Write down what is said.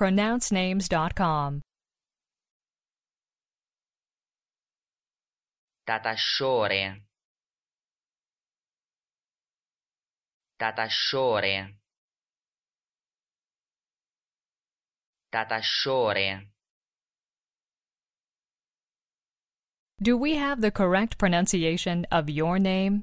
pronouncenames.com. Tatashore. Tatashore. Tatashore. Do we have the correct pronunciation of your name?